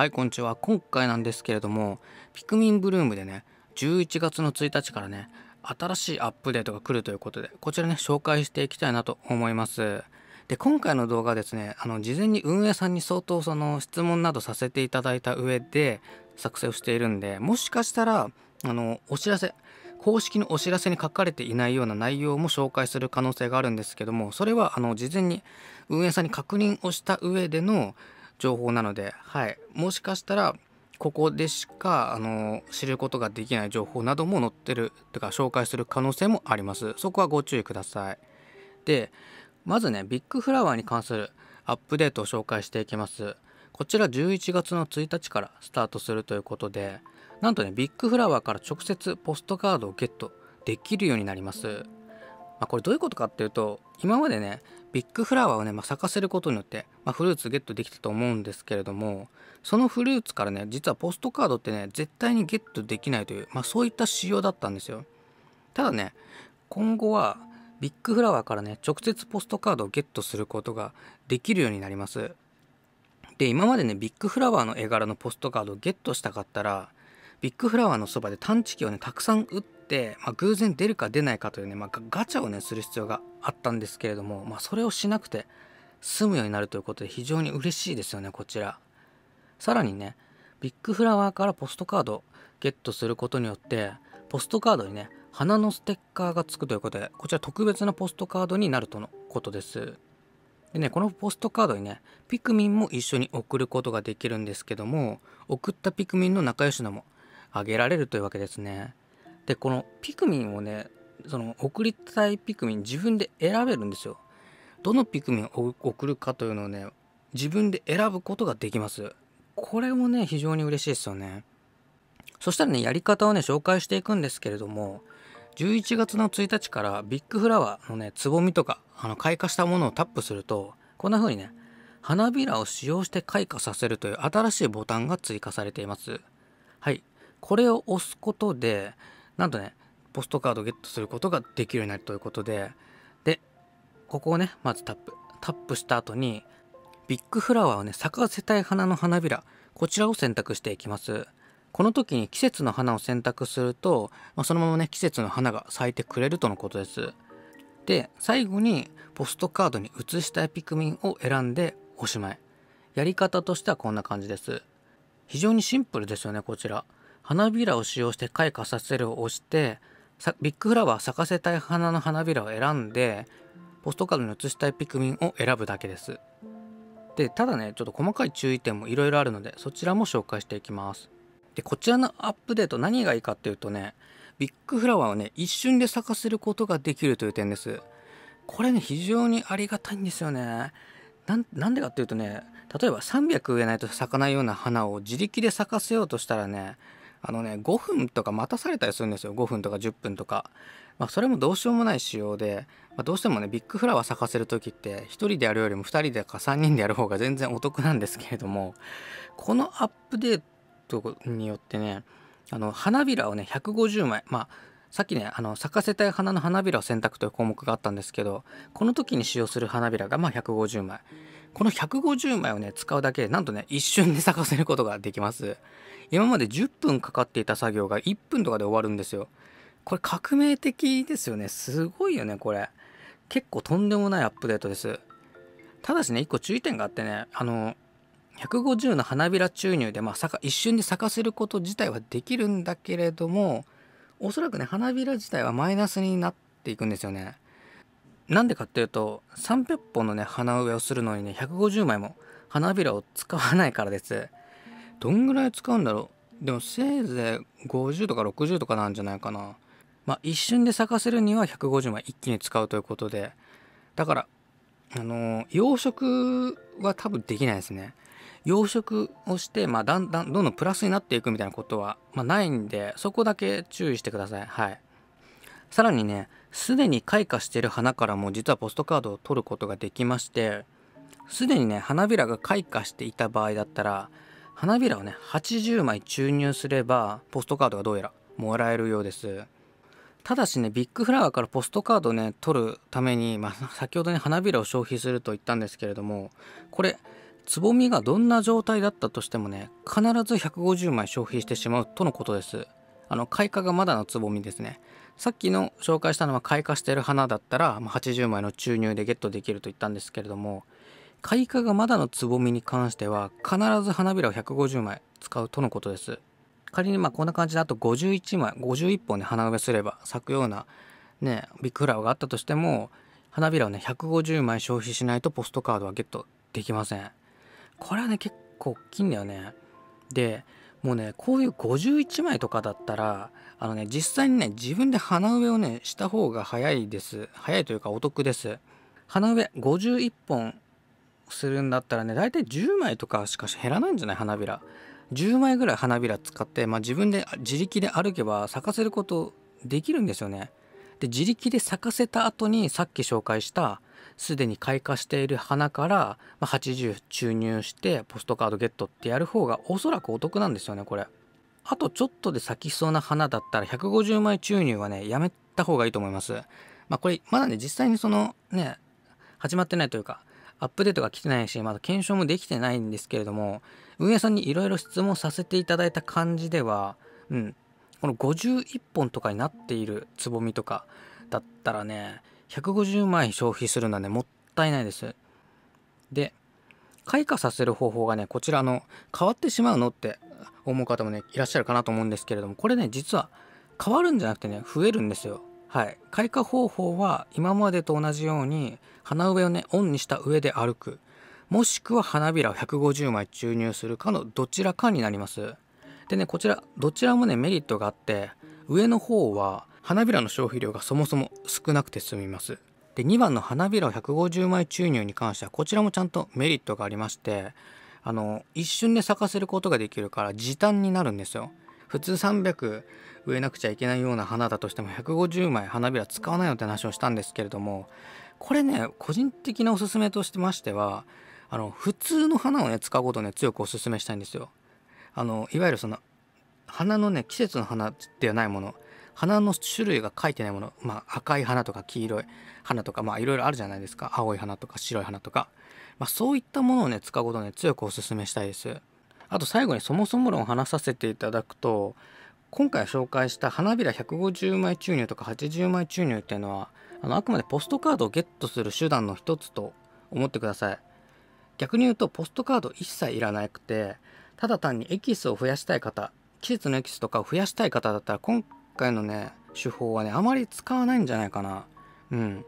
はいこんにちは今回なんですけれどもピクミンブルームでね11月の1日からね新しいアップデートが来るということでこちらね紹介していきたいなと思いますで今回の動画ですねあの事前に運営さんに相当その質問などさせていただいた上で作成をしているんでもしかしたらあのお知らせ公式のお知らせに書かれていないような内容も紹介する可能性があるんですけどもそれはあの事前に運営さんに確認をした上での情報なので、はい、もしかしたらここでしかあの知ることができない情報なども載ってるとか紹介する可能性もありますそこはご注意くださいでまずねビッグフラワーに関するアップデートを紹介していきますこちら11月の1日からスタートするということでなんとねビッグフラワーから直接ポストカードをゲットできるようになります、まあ、これどういうことかっていうと今までねビッグフラワーをね、まあ、咲かせることによって、まあ、フルーツゲットできたと思うんですけれどもそのフルーツからね実はポストカードってね絶対にゲットできないという、まあ、そういった仕様だったんですよただね今後はビッグフラワーからね直接ポストカードをゲットすることができるようになりますで今までねビッグフラワーの絵柄のポストカードをゲットしたかったらビッグフラワーのそばで探知機をねたくさん打って、まあ、偶然出るか出ないかというね、まあ、ガチャをねする必要があったんですけれども、まあ、それをしなくて済むようになるということで非常に嬉しいですよねこちらさらにねビッグフラワーからポストカードゲットすることによってポストカードにね花のステッカーがつくということでこちら特別なポストカードになるとのことですでねこのポストカードにねピクミンも一緒に送ることができるんですけども送ったピクミンの仲良しのもあげられるというわけですねでこのピクミンをねその送りたいピクミン自分で選べるんですよどのピクミンを送るかというのをね自分で選ぶことができますこれもね非常に嬉しいですよねそしたらねやり方をね紹介していくんですけれども11月の1日からビッグフラワーのねつぼみとかあの開花したものをタップするとこんな風にね花びらを使用して開花させるという新しいボタンが追加されていますはいこれを押すことでなんとねポストカードをゲットすることができるようになるということででここをねまずタップタップした後にビッグフラワーをね咲かせたい花の花びらこちらを選択していきますこの時に季節の花を選択すると、まあ、そのままね季節の花が咲いてくれるとのことですで最後にポストカードに移したいピクミンを選んでおしまいやり方としてはこんな感じです非常にシンプルですよねこちら花びらを使用して開花させるを押してビッグフラワー咲かせたい花の花びらを選んでポストカードに写したいピクミンを選ぶだけです。でただねちょっと細かい注意点もいろいろあるのでそちらも紹介していきます。でこちらのアップデート何がいいかっていうとねビッグフラワーをね一瞬で咲かせることができるという点です。これね非常にありがたいんですよね。なんでかっていうとね例えば300植えないと咲かないような花を自力で咲かせようとしたらねあのね5分とか待たされたりするんですよ5分とか10分とか、まあ、それもどうしようもない仕様で、まあ、どうしてもねビッグフラワー咲かせる時って1人でやるよりも2人でか3人でやる方が全然お得なんですけれどもこのアップデートによってねあの花びらをね150枚まあさっきねあの咲かせたい花の花びらを選択という項目があったんですけどこの時に使用する花びらがまあ150枚この150枚をね使うだけでなんとね一瞬で咲かせることができます今まで10分かかっていた作業が1分とかで終わるんですよこれ革命的ですよねすごいよねこれ結構とんでもないアップデートですただしね1個注意点があってねあの150の花びら注入で、まあ、一瞬で咲かせること自体はできるんだけれどもおそらくね花びら自体はマイナスになっていくんですよねなんでかっていうと300本のね花植えをするのにね150枚も花びらを使わないからですどんぐらい使うんだろうでもせいぜい50とか60とかなんじゃないかなまあ一瞬で咲かせるには150枚一気に使うということでだからあのー、養殖は多分できないですね養殖をして、まあ、だんだんどんどんプラスになっていくみたいなことは、まあ、ないんでそこだけ注意してくださいはいさらにねすでに開花している花からも実はポストカードを取ることができましてすでにね花びらが開花していた場合だったら花びらをね80枚注入すればポストカードがどうやらもらえるようですただしねビッグフラワーからポストカードね取るために、まあ、先ほどね花びらを消費すると言ったんですけれどもこれつぼみがどんな状態だったとしてもね必ず150枚消費してしまうとのことですあの開花がまだのつぼみですねさっきの紹介したのは開花している花だったら80枚の注入でゲットできると言ったんですけれども開花がまだのつぼみに関しては必ず花びらを150枚使うとのことです仮にまあこんな感じであと51枚51本で、花植えすれば咲くようなねビッグフラワーがあったとしても花びらをね150枚消費しないとポストカードはゲットできませんこれはね結構大きいんだよねでもうねこういう51枚とかだったらあのね実際にね自分で花植えをねした方が早いです早いというかお得です花植え51本するんだったらね大体10枚とかしかし減らないんじゃない花びら10枚ぐらい花びら使って、まあ、自分で自力で歩けば咲かせることできるんですよねで自力で咲かせた後にさっき紹介したすでに開花している花から80注入してポストカードゲットってやる方がおそらくお得なんですよねこれあとちょっとで咲きそうな花だったら150枚注入はねやめた方がいいと思いますまあこれまだね実際にそのね始まってないというかアップデートが来てないしまだ検証もできてないんですけれども運営さんにいろいろ質問させていただいた感じではうんこの51本とかになっているつぼみとかだったらね150枚消費するのはね、もったいないです。で、開花させる方法がね、こちらの、変わってしまうのって思う方もね、いらっしゃるかなと思うんですけれども、これね、実は変わるんじゃなくてね、増えるんですよ。はい。開花方法は今までと同じように、花植えをね、オンにした上で歩く。もしくは花びらを150枚注入するかのどちらかになります。でね、こちら、どちらもね、メリットがあって、上の方は花びらの消費量がそもそも少なくて済みますで2番の花びらを150枚注入に関してはこちらもちゃんとメリットがありましてあの一瞬で咲かせることができるから時短になるんですよ普通300植えなくちゃいけないような花だとしても150枚花びら使わないよって話をしたんですけれどもこれね個人的なおすすめとしてましてはあの普通の花をね使うことをね強くおすすめしたいんですよあのいわゆるその花のね季節の花ではないもの花の種類が書いてないもの、まあ、赤い花とか黄色い花とか、いろいろあるじゃないですか青い花とか白い花とか、まあ、そういったものをね使うことをね強くおすすめしたいですあと最後にそもそも論を話させていただくと今回紹介した花びら150枚注入とか80枚注入っていうのはあのあくまでポストカードをゲットする手段の一つと思ってください逆に言うとポストカード一切いらなくてただ単にエキスを増やしたい方季節のエキスとかを増やしたい方だったら今回のね、手法はね、あまり使わないんじゃないかな。うん。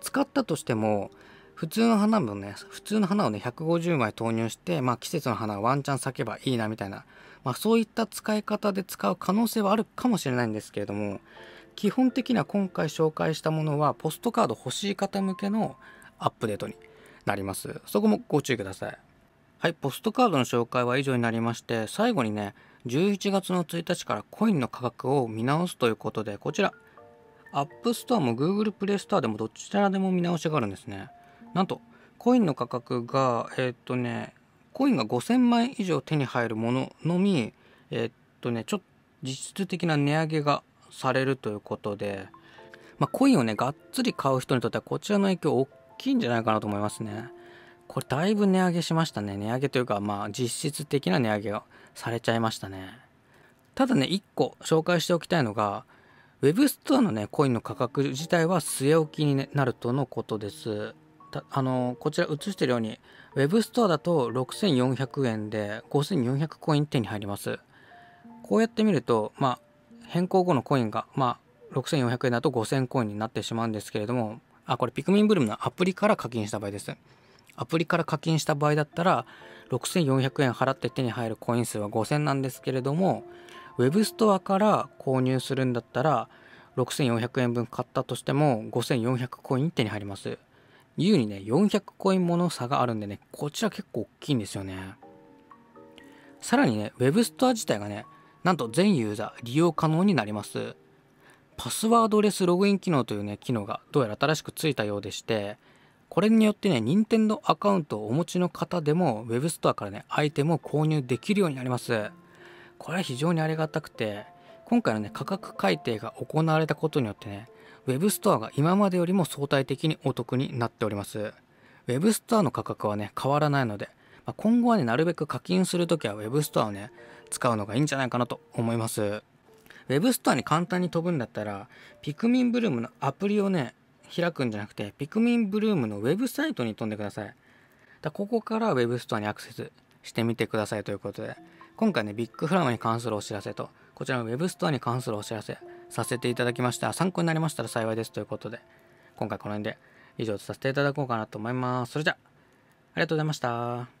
使ったとしても、普通の花もね、普通の花をね、150枚投入して、まあ季節の花をワンチャン咲けばいいなみたいな、まあそういった使い方で使う可能性はあるかもしれないんですけれども、基本的には今回紹介したものは、ポストカード欲しい方向けのアップデートになります。そこもご注意ください。はい、ポストカードの紹介は以上になりまして、最後にね、11月の1日からコインの価格を見直すということで、こちら、アップストアも Google プレイストアでもどちらでも見直しがあるんですね。なんと、コインの価格が、えー、っとね、コインが5000枚以上手に入るもののみ、えー、っとね、ちょっと実質的な値上げがされるということで、まあ、コインをね、がっつり買う人にとってはこちらの影響大きいんじゃないかなと思いますね。これだいぶ値上げしましたね。値上げというか、まあ実質的な値上げがされちゃいましたね。ただね、1個紹介しておきたいのが、ウェブストアのね、コインの価格自体は据え置きになるとのことです。あのこちら映してるように、ウェブストアだと6400円で5400コイン手に入ります。こうやって見ると、まあ、変更後のコインが、まあ、6400円だと5000コインになってしまうんですけれども、あ、これピクミンブルームのアプリから課金した場合です。アプリから課金した場合だったら6400円払って手に入るコイン数は5000なんですけれどもウェブストアから購入するんだったら6400円分買ったとしても5400コイン手に入ります優にね400コインもの差があるんでねこちら結構大きいんですよねさらにね web ストア自体がねなんと全ユーザー利用可能になりますパスワードレスログイン機能というね機能がどうやら新しくついたようでしてこれによってね、任天堂アカウントをお持ちの方でも、ウェブストアからね、アイテムを購入できるようになります。これは非常にありがたくて、今回のね、価格改定が行われたことによってね、ウェブストアが今までよりも相対的にお得になっております。ウェブストアの価格はね、変わらないので、まあ、今後はね、なるべく課金するときはウェブストアをね、使うのがいいんじゃないかなと思います。ウェブストアに簡単に飛ぶんだったら、ピクミンブルームのアプリをね、開くんじゃなくて、ピクミンブルームのウェブサイトに飛んでください。だここからウェブストアにアクセスしてみてくださいということで、今回ね、ビッグフラムに関するお知らせと、こちらのウェブストアに関するお知らせさせていただきました。参考になりましたら幸いですということで、今回この辺で以上とさせていただこうかなと思います。それじゃあ、ありがとうございました。